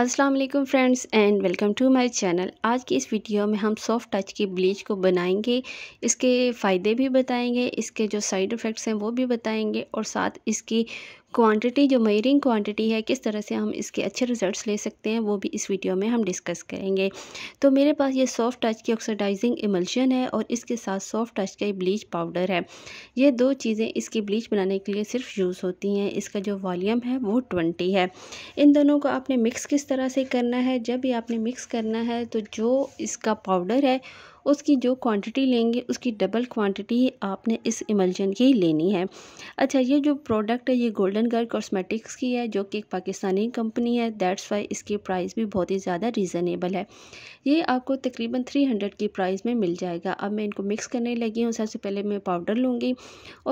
अस्सलाम वालेकुम friends and welcome to my channel आज की इस वीडियो में हम सॉफ्ट टच की ब्लीच को बनाएंगे इसके फ़ायदे भी बताएंगे इसके जो साइड इफ़ेक्ट्स हैं वो भी बताएंगे और साथ इसकी क्वांटिटी जो मयरिंग क्वांटिटी है किस तरह से हम इसके अच्छे रिजल्ट्स ले सकते हैं वो भी इस वीडियो में हम डिस्कस करेंगे तो मेरे पास ये सॉफ्ट टच की ऑक्सीडाइजिंग इमल्शन है और इसके साथ सॉफ्ट टच का ब्लीच पाउडर है ये दो चीज़ें इसकी ब्लीच बनाने के लिए सिर्फ यूज़ होती हैं इसका जो वॉलीम है वो ट्वेंटी है इन दोनों को आपने मिक्स किस तरह से करना है जब भी आपने मिक्स करना है तो जो इसका पाउडर है उसकी जो क्वांटिटी लेंगे उसकी डबल क्वांटिटी आपने इस इमल्जन की लेनी है अच्छा ये जो प्रोडक्ट है ये गोल्डन गर्ल कॉस्मेटिक्स की है जो कि एक पाकिस्तानी कंपनी है दैट्स वाई इसकी प्राइस भी बहुत ही ज़्यादा रीज़नेबल है ये आपको तकरीबन थ्री हंड्रेड की प्राइस में मिल जाएगा अब मैं इनको मिक्स करने लगी हूँ सबसे पहले मैं पाउडर लूँगी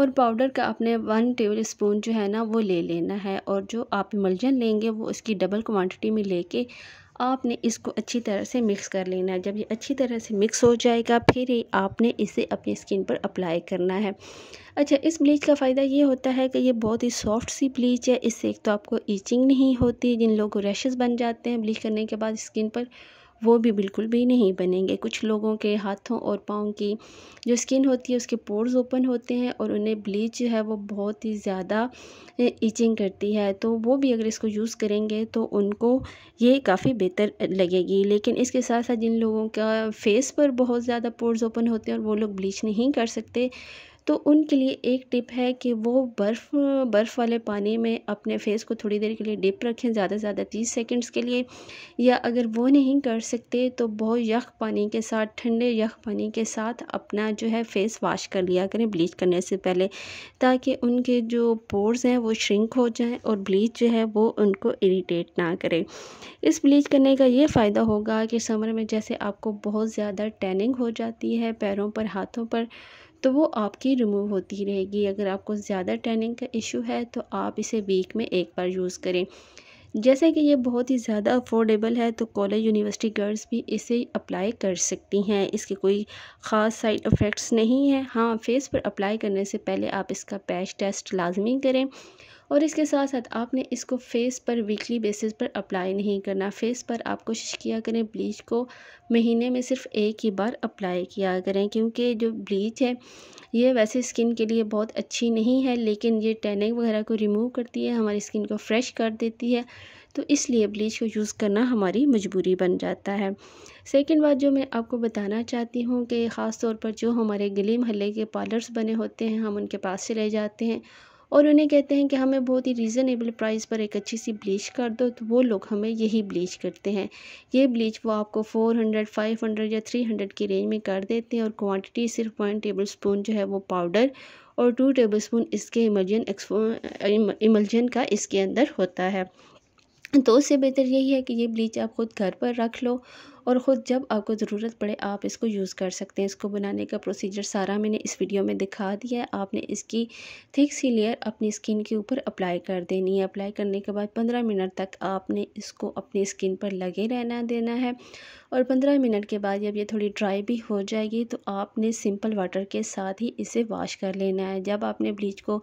और पाउडर का आपने वन टेबल स्पून जो है ना वो ले लेना है और जो आप इमल्जन लेंगे वो इसकी डबल क्वान्टिटी में लेके आपने इसको अच्छी तरह से मिक्स कर लेना है जब ये अच्छी तरह से मिक्स हो जाएगा फिर ही आपने इसे अपनी स्किन पर अप्लाई करना है अच्छा इस ब्लीच का फ़ायदा ये होता है कि ये बहुत ही सॉफ्ट सी ब्लीच है इससे एक तो आपको ईचिंग नहीं होती जिन लोगों को रैशेज़ बन जाते हैं ब्लीच करने के बाद स्किन पर वो भी बिल्कुल भी नहीं बनेंगे कुछ लोगों के हाथों और पाँव की जो स्किन होती है उसके पोर्स ओपन होते हैं और उन्हें ब्लीच है वो बहुत ही ज़्यादा इचिंग करती है तो वो भी अगर इसको यूज़ करेंगे तो उनको ये काफ़ी बेहतर लगेगी लेकिन इसके साथ साथ जिन लोगों का फेस पर बहुत ज़्यादा पोर्स ओपन होते हैं और वो लोग ब्लीच नहीं कर सकते तो उनके लिए एक टिप है कि वो बर्फ़ बर्फ़ वाले पानी में अपने फेस को थोड़ी देर के लिए डिप रखें ज़्यादा से ज़्यादा तीस सेकंड्स के लिए या अगर वो नहीं कर सकते तो बहुत यख पानी के साथ ठंडे यख पानी के साथ अपना जो है फ़ेस वाश कर लिया करें ब्लीच करने से पहले ताकि उनके जो पोर्स हैं वो श्रिंक हो जाएँ और ब्लीच जो है वो उनको इरीटेट ना करें इस ब्लीच करने का ये फ़ायदा होगा कि समर में जैसे आपको बहुत ज़्यादा टैनिंग हो जाती है पैरों पर हाथों पर तो वो आपकी रिमूव होती रहेगी अगर आपको ज़्यादा टैनिंग का इशू है तो आप इसे वीक में एक बार यूज़ करें जैसे कि ये बहुत ही ज़्यादा अफोर्डेबल है तो कॉलेज यूनिवर्सिटी गर्ल्स भी इसे अप्लाई कर सकती हैं इसके कोई ख़ास साइड इफ़ेक्ट्स नहीं हैं हाँ फेस पर अप्लाई करने से पहले आप इसका पैच टेस्ट लाजमी करें और इसके साथ साथ आपने इसको फेस पर वीकली बेसिस पर अप्लाई नहीं करना फेस पर आप कोशिश किया करें ब्लीच को महीने में सिर्फ एक ही बार अप्लाई किया करें क्योंकि जो ब्लीच है ये वैसे स्किन के लिए बहुत अच्छी नहीं है लेकिन ये टैनिंग वगैरह को रिमूव करती है हमारी स्किन को फ्रेश कर देती है तो इसलिए ब्लीच को यूज़ करना हमारी मजबूरी बन जाता है सेकेंड बात जो मैं आपको बताना चाहती हूँ कि ख़ास तौर पर जो हमारे गली महल्ले के पार्लर्स बने होते हैं हम उनके पास चले जाते हैं और उन्हें कहते हैं कि हमें बहुत ही रीज़नेबल प्राइस पर एक अच्छी सी ब्लीच कर दो तो वो लोग हमें यही ब्लीच करते हैं ये ब्लीच वो आपको 400, 500 या 300 की रेंज में कर देते हैं और क्वांटिटी सिर्फ वन टेबल स्पून जो है वो पाउडर और टू टेबल स्पून इसके इमर्जन इमल्जन का इसके अंदर होता है तो उससे बेहतर यही है कि ये ब्लीच आप खुद घर पर रख लो और ख़ुद जब आपको ज़रूरत पड़े आप इसको यूज़ कर सकते हैं इसको बनाने का प्रोसीजर सारा मैंने इस वीडियो में दिखा दिया है आपने इसकी थिक सी लेयर अपनी स्किन के ऊपर अप्लाई कर देनी है अप्लाई करने के बाद पंद्रह मिनट तक आपने इसको अपनी स्किन पर लगे रहना देना है और पंद्रह मिनट के बाद जब ये थोड़ी ड्राई भी हो जाएगी तो आपने सिंपल वाटर के साथ ही इसे वॉश कर लेना है जब आपने ब्लीच को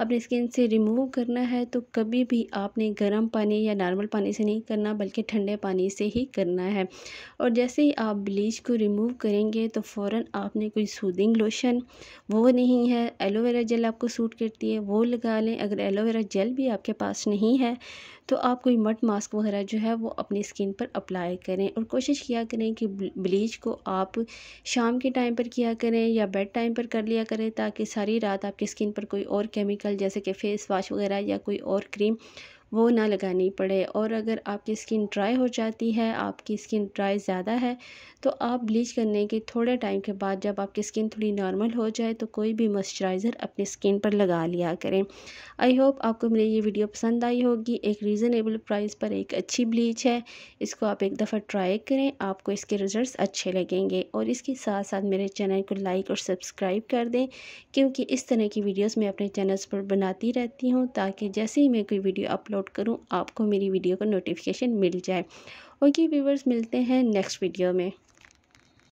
अपनी स्किन से रिमूव करना है तो कभी भी आपने गर्म पानी या नॉर्मल पानी से नहीं करना बल्कि ठंडे पानी से ही करना है और जैसे ही आप ब्लीच को रिमूव करेंगे तो फ़ौर आपने कोई सूदिंग लोशन वो नहीं है एलोवेरा जेल आपको सूट करती है वो लगा लें अगर एलोवेरा जेल भी आपके पास नहीं है तो आप कोई मट मास्क वगैरह जो है वो अपनी स्किन पर अप्लाई करें और कोशिश किया करें कि ब्लीच को आप शाम के टाइम पर किया करें या बेड टाइम पर कर लिया करें ताकि सारी रात आपकी स्किन पर कोई और केमिकल जैसे कि फ़ेस वाश वगैरह या कोई और क्रीम वो ना लगानी पड़े और अगर आपकी स्किन ड्राई हो जाती है आपकी स्किन ड्राई ज़्यादा है तो आप ब्लीच करने के थोड़े टाइम के बाद जब आपकी स्किन थोड़ी नॉर्मल हो जाए तो कोई भी मॉइस्चराइज़र अपनी स्किन पर लगा लिया करें आई होप आपको मेरी ये वीडियो पसंद आई होगी एक रीज़नेबल प्राइस पर एक अच्छी ब्लीच है इसको आप एक दफ़ा ट्राई करें आपको इसके रिज़ल्ट अच्छे लगेंगे और इसके साथ साथ मेरे चैनल को लाइक और सब्सक्राइब कर दें क्योंकि इस तरह की वीडियोज़ मैं अपने चैनल्स पर बनाती रहती हूँ ताकि जैसे ही मैं कोई वीडियो अपलोड अपलोड करूँ आपको मेरी वीडियो का नोटिफिकेशन मिल जाए ओके व्यूवर्स मिलते हैं नेक्स्ट वीडियो में